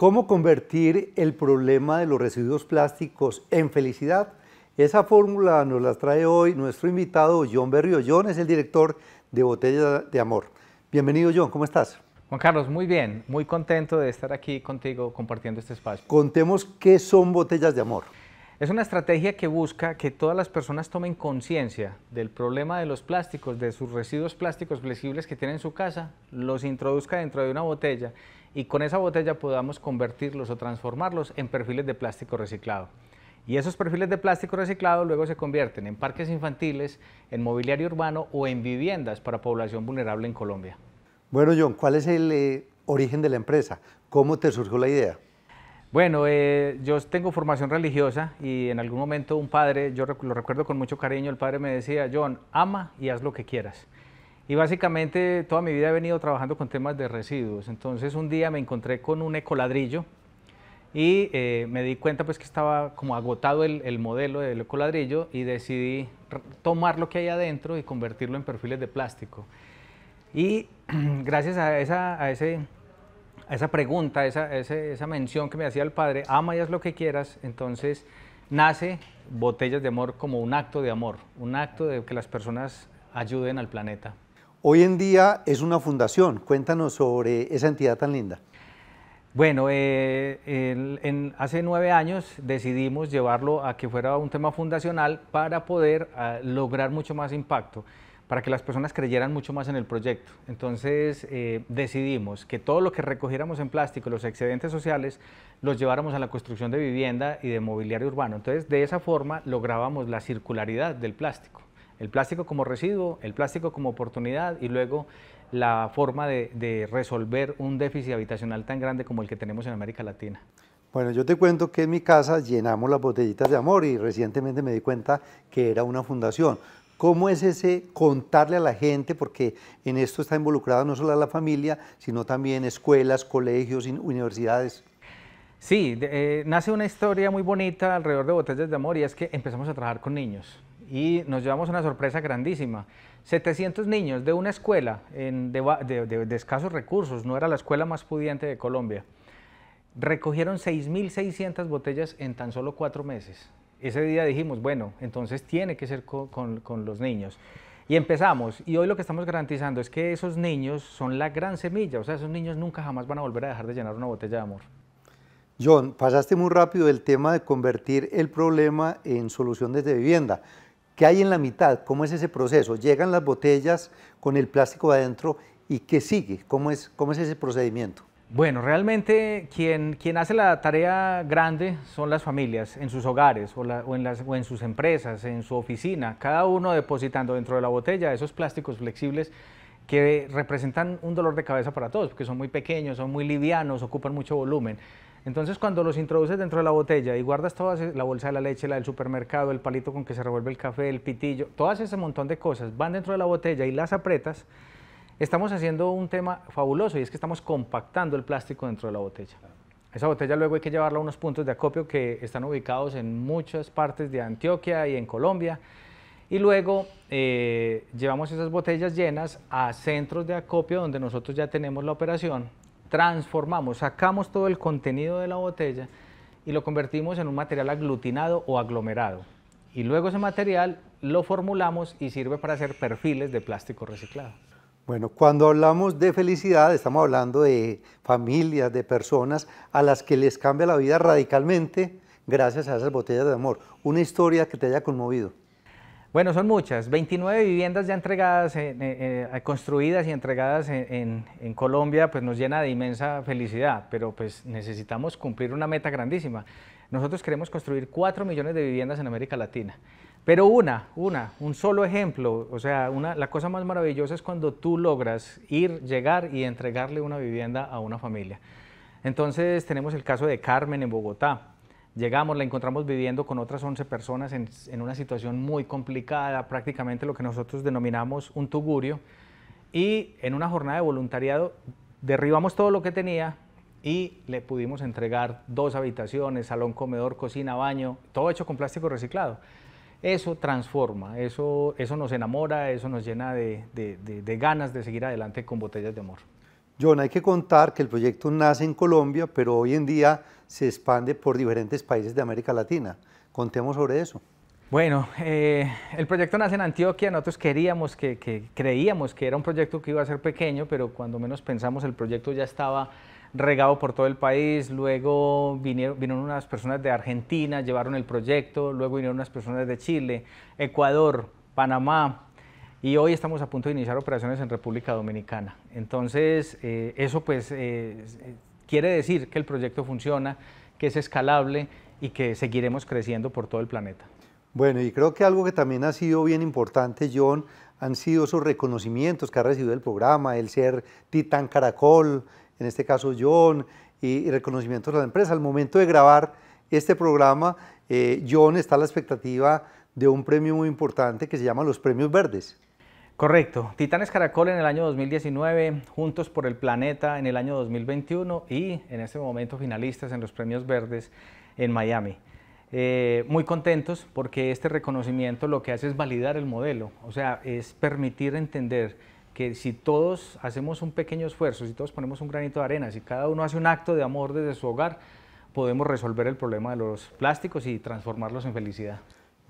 ¿Cómo convertir el problema de los residuos plásticos en felicidad? Esa fórmula nos la trae hoy nuestro invitado John Berrio. John es el director de Botellas de Amor. Bienvenido John, ¿cómo estás? Juan Carlos, muy bien, muy contento de estar aquí contigo compartiendo este espacio. Contemos qué son Botellas de Amor. Es una estrategia que busca que todas las personas tomen conciencia del problema de los plásticos, de sus residuos plásticos flexibles que tienen en su casa, los introduzca dentro de una botella y con esa botella podamos convertirlos o transformarlos en perfiles de plástico reciclado. Y esos perfiles de plástico reciclado luego se convierten en parques infantiles, en mobiliario urbano o en viviendas para población vulnerable en Colombia. Bueno, John, ¿cuál es el eh, origen de la empresa? ¿Cómo te surgió la idea? Bueno, eh, yo tengo formación religiosa y en algún momento un padre, yo lo recuerdo con mucho cariño, el padre me decía, John, ama y haz lo que quieras. Y básicamente toda mi vida he venido trabajando con temas de residuos. Entonces un día me encontré con un ecoladrillo y eh, me di cuenta pues que estaba como agotado el, modelo del ecoladrillo y decidí tomar lo que hay adentro y convertirlo en perfiles de plástico. Y gracias a, a ese esa pregunta, esa, esa, mención que me hacía el padre, ama y haz lo que quieras, entonces nace Botellas de Amor como un acto de amor, un acto de que las personas ayuden al planeta. Hoy en día es una fundación, cuéntanos sobre esa entidad tan linda. Bueno, eh, en, hace nueve años decidimos llevarlo a que fuera un tema fundacional para poder ah, lograr mucho más impacto para que las personas creyeran mucho más en el proyecto. Entonces eh, decidimos que todo lo que recogiéramos en plástico, los excedentes sociales, los lleváramos a la construcción de vivienda y de mobiliario urbano. Entonces de esa forma lográbamos la circularidad del plástico. El plástico como residuo, el plástico como oportunidad y luego la forma de, de resolver un déficit habitacional tan grande como el que tenemos en América Latina. Bueno, yo te cuento que en mi casa llenamos las botellitas de amor y recientemente me di cuenta que era una fundación. ¿Cómo es ese contarle a la gente? Porque en esto está involucrada no solo la familia, sino también escuelas, colegios, universidades. Sí, eh, nace una historia muy bonita alrededor de Botellas de Amor y es que empezamos a trabajar con niños y nos llevamos una sorpresa grandísima. 700 niños de una escuela de, de, escasos recursos, no era la escuela más pudiente de Colombia, recogieron 6.600 botellas en tan solo cuatro meses ese día dijimos, bueno, entonces tiene que ser con, los niños. Y empezamos, y hoy lo que estamos garantizando es que esos niños son la gran semilla, o sea, esos niños nunca jamás van a volver a dejar de llenar una botella de amor. John, pasaste muy rápido el tema de convertir el problema en soluciones de vivienda. ¿Qué hay en la mitad? ¿Cómo es ese proceso? Llegan las botellas con el plástico adentro y ¿qué sigue? ¿Cómo es, cómo es ese procedimiento? Bueno, realmente quien, hace la tarea grande son las familias en sus hogares o, en sus empresas, en su oficina, cada uno depositando dentro de la botella esos plásticos flexibles que representan un dolor de cabeza para todos, porque son muy pequeños, son muy livianos, ocupan mucho volumen. Entonces cuando los introduces dentro de la botella y guardas toda eh, la bolsa de la leche, la del supermercado, el palito con que se revuelve el café, el pitillo, todas ese montón de cosas van dentro de la botella y las apretas, estamos haciendo un tema fabuloso y es que estamos compactando el plástico dentro de la botella. Esa botella luego hay que llevarla a unos puntos de acopio que están ubicados en muchas partes de Antioquia y en Colombia. Y luego eh, llevamos esas botellas llenas a centros de acopio donde nosotros ya tenemos la operación, transformamos, sacamos todo el contenido de la botella y lo convertimos en un material aglutinado o aglomerado. Y luego ese material lo formulamos y sirve para hacer perfiles de plástico reciclado. Bueno, cuando hablamos de felicidad estamos hablando de familias, de personas a las que les cambia la vida radicalmente gracias a esas botellas de amor. Una historia que te haya conmovido. Bueno, son muchas. 29 viviendas ya entregadas, eh, eh, eh, construidas y entregadas en, en, Colombia, pues nos llena de inmensa felicidad, pero pues necesitamos cumplir una meta grandísima. Nosotros queremos construir 4 millones de viviendas en América Latina. Pero una, una, un solo ejemplo, o sea, una, la cosa más maravillosa es cuando tú logras ir, llegar y entregarle una vivienda a una familia. Entonces tenemos el caso de Carmen en Bogotá. Llegamos, la encontramos viviendo con otras 11 personas en, en una situación muy complicada, prácticamente lo que nosotros denominamos un tugurio. Y en una jornada de voluntariado derribamos todo lo que tenía, y le pudimos entregar dos habitaciones, salón, comedor, cocina, baño, todo hecho con plástico reciclado eso transforma, eso, eso nos enamora, eso nos llena de, de, de, ganas de seguir adelante con Botellas de Amor. John, hay que contar que el proyecto nace en Colombia, pero hoy en día se expande por diferentes países de América Latina. Contemos sobre eso. Bueno, eh, el proyecto nace en Antioquia, nosotros queríamos, que, que creíamos que era un proyecto que iba a ser pequeño, pero cuando menos pensamos el proyecto ya estaba regado por todo el país, luego vinieron, unas personas de Argentina, llevaron el proyecto, luego vinieron unas personas de Chile, Ecuador, Panamá, y hoy estamos a punto de iniciar operaciones en República Dominicana. Entonces, eh, eso pues eh, quiere decir que el proyecto funciona, que es escalable y que seguiremos creciendo por todo el planeta. Bueno, y creo que algo que también ha sido bien importante, John, han sido sus reconocimientos que ha recibido el programa, el ser Titán Caracol, en este caso John, y, reconocimientos a la empresa. Al momento de grabar este programa, eh, John está a la expectativa de un premio muy importante que se llama los Premios Verdes. Correcto. Titanes Caracol en el año 2019, Juntos por el Planeta en el año 2021 y en este momento finalistas en los Premios Verdes en Miami. Eh, muy contentos porque este reconocimiento lo que hace es validar el modelo, o sea, es permitir entender que si todos hacemos un pequeño esfuerzo, si todos ponemos un granito de arena, si cada uno hace un acto de amor desde su hogar, podemos resolver el problema de los plásticos y transformarlos en felicidad.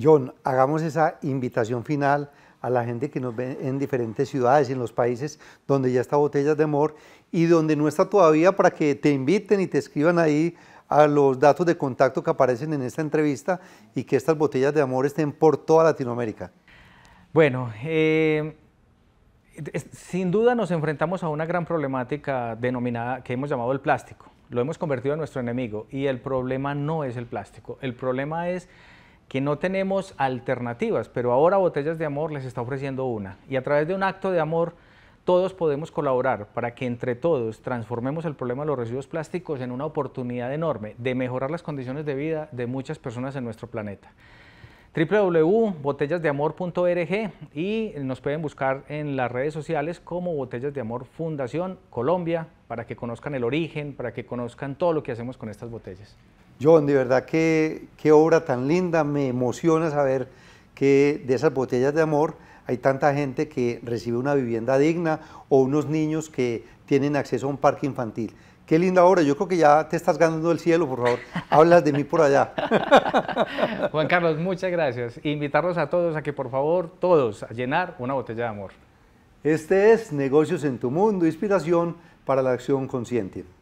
John, hagamos esa invitación final a la gente que nos ve en diferentes ciudades y en los países donde ya está Botellas de Amor y donde no está todavía para que te inviten y te escriban ahí a los datos de contacto que aparecen en esta entrevista y que estas botellas de amor estén por toda Latinoamérica. Bueno, eh, sin duda nos enfrentamos a una gran problemática denominada que hemos llamado el plástico. Lo hemos convertido en nuestro enemigo y el problema no es el plástico. El problema es que no tenemos alternativas, pero ahora Botellas de Amor les está ofreciendo una. Y a través de un acto de amor todos podemos colaborar para que entre todos transformemos el problema de los residuos plásticos en una oportunidad enorme de mejorar las condiciones de vida de muchas personas en nuestro planeta www.botellasdeamor.org y nos pueden buscar en las redes sociales como Botellas de Amor Fundación Colombia para que conozcan el origen, para que conozcan todo lo que hacemos con estas botellas. John, de verdad que qué obra tan linda, me emociona saber que de esas botellas de amor hay tanta gente que recibe una vivienda digna o unos niños que tienen acceso a un parque infantil. Qué linda ahora, yo creo que ya te estás ganando el cielo, por favor. Hablas de mí por allá. Juan Carlos, muchas gracias. Invitarlos a todos a que por favor, todos, a llenar una botella de amor. Este es Negocios en tu Mundo, inspiración para la acción consciente.